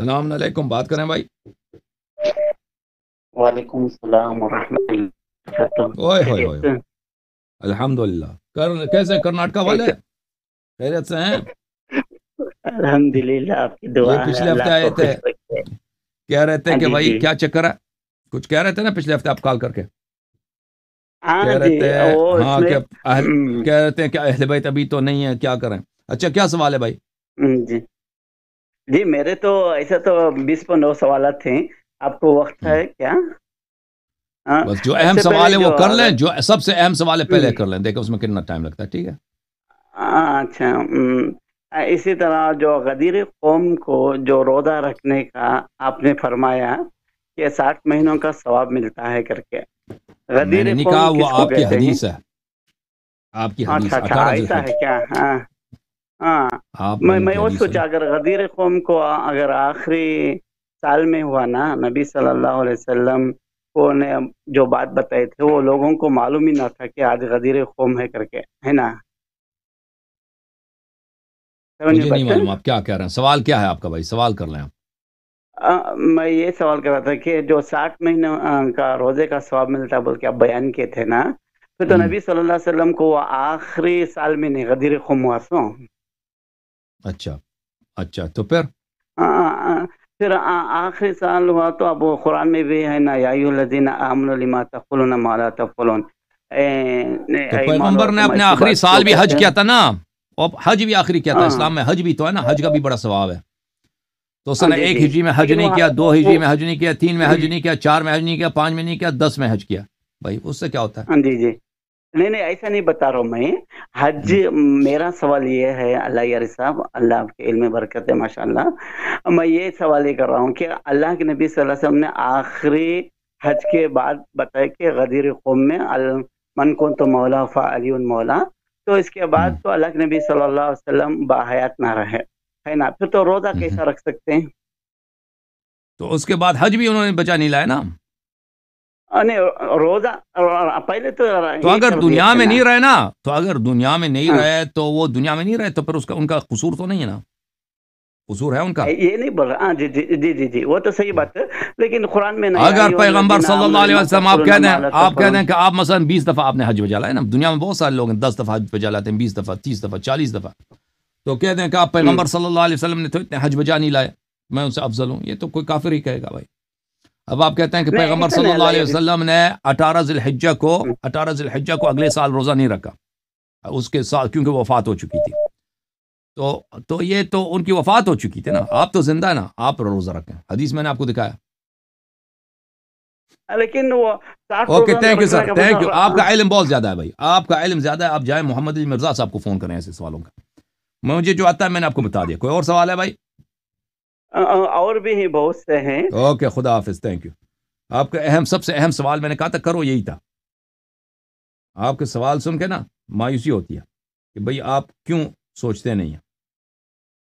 सलाम सलामकुम बात करें भाई वालेकुम सलाम ओए अल्हम्दुलिल्लाह कर कैसे कर्नाटका वाले खैरियत से हैं अल्हम्दुलिल्लाह आपकी दुआ पिछले हफ्ते आए थे कह रहे थे हाँ कि भाई क्या चक्कर है कुछ कह रहे थे ना पिछले हफ्ते आप कॉल करके हाँ कह रहे थे हाँ हम्म। कह रहे थे कि अहल बैत अभी तो नहीं है क्या करें अच्छा क्या सवाल है भाई हम्म, जी जी मेरे तो ऐसे तो बीस पंद्रह सवाल थे आपको वक्त है हम्म। क्या हाँ, बस जो अहम सवाल है वो कर लें जो सबसे अहम सवाल है पहले हम्म। कर लें देखो उसमें कितना टाइम लगता है ठीक है हाँ, अच्छा हम्म। इसी तरह जो गदीर कौम को जो रोदा रखने का आपने फरमाया कि साठ महीनों का सवाब मिलता है करके गदीर कौम वो आपकी हदीस है आपकी हाँ, हदीस अच्छा ऐसा है क्या हाँ हाँ मैं मैं वो तो सोचा अगर गदीर कौम को अगर आखिरी साल में हुआ ना नबी सल्लल्लाहु अलैहि वसल्लम को ने जो बात बताए थे वो लोगों को मालूम ही ना था कि आज गदीर कौम है करके है ना मुझे नहीं मालूम आप क्या कह रहे हैं सवाल क्या है आपका भाई सवाल कर लें आप मैं ये सवाल कर रहा था कि जो साठ महीने का रोजे का स्वाब मिलता बोल के आप बयान किए थे ना फिर तो हम्म। नबी सल्लल्लाहु अलैहि वसल्लम को आखिरी साल में नहीं गदीर खुम हुआ सो अच्छा अच्छा तो फिर फिर आखिरी साल हुआ तो अब कुरान में भी है ना यादीन अमलिमा तफुल माला तफुल तो पैगंबर ने अपने आखिरी साल भी हज किया था ना और हज भी आखिरी किया था हाँ। इस्लाम में हज भी तो है ना हज का भी बड़ा सवाब है तो सन एक हिजरी में हज नहीं किया दो हिजरी में हज नहीं किया तीन में हज नहीं किया चार में हज नहीं किया पांच में नहीं किया दस में हज किया भाई उससे क्या होता है हाँ जी जी नहीं नहीं ऐसा नहीं बता रहा हूँ मैं हज हम्म। मेरा सवाल ये है अल्लाह यार साहब अल्लाह आपके इल्म बरकत है माशाल्लाह मैं ये सवाल ये कर रहा हूँ कि अल्लाह के नबी सल्लल्लाहु अलैहि वसल्लम ने आखिरी हज के बाद बताया कि गदीर कौम में अल मन कौन तो मौला फ़ाली मौला तो इसके बाद हम्म। तो अल्लाह के नबी सल्लल्लाहु अलैहि वसल्लम बाहयात ना रहे है ना फिर तो रोज़ा हम्म। कैसा रख सकते हैं तो उसके बाद हज भी उन्होंने बचा नहीं लाया ना रोजा पहले तो, तो अगर दुनिया में नहीं रहे ना तो अगर दुनिया में नहीं हाँ। रहे तो वो दुनिया में नहीं रहे तो फिर उसका उनका कसूर तो नहीं है ना कसूर है उनका ये नहीं बोल रहा हाँ, जी जी जी जी जी वो तो सही बात है लेकिन कुरान में नहीं अगर पैगंबर सल्लल्लाहु अलैहि वसल्लम आप कह दें आप कह दें कि आप मसलन बीस दफ़ा आपने हज बजा लाए ना दुनिया में बहुत सारे लोग हैं दस दफ़ा हज बजा लाते हैं बीस दफ़ा तीस दफ़ा चालीस दफ़ा तो कह दें कि आप हम्म। पैगम्बर सल्ला वसलम ने तो इतने हज बजा नहीं लाए मैं उनसे अफजल हूँ ये तो कोई काफिर ही कहेगा भाई अब आप कहते हैं कि पैगम्बर सल्लल्लाहु अलैहि वसल्लम ने अठारह जिलहजा को अठारह जिलहजा को अगले साल रोज़ा नहीं रखा उसके साल क्योंकि वफात हो चुकी थी तो तो ये तो उनकी वफात हो चुकी थी ना आप तो जिंदा है ना आप रोज़ा रखें हदीस मैंने आपको दिखाया हाँ, लेकिन वो okay thank you sir thank you आपका इलम बहुत ज़्यादा है भाई आपका इलम ज़्यादा है आप जाए मोहम्मद मिर्जा साहब को फ़ोन करें ऐसे सवालों का मुझे जो आता है मैंने आपको बता दिया कोई और सवाल है भाई और भी हैं बहुत से हैं ओके खुदा हाफिज थैंक यू आपका अहम सबसे अहम सवाल मैंने कहा था करो यही था आपके सवाल सुन के ना मायूसी होती है कि भाई आप क्यों सोचते नहीं हैं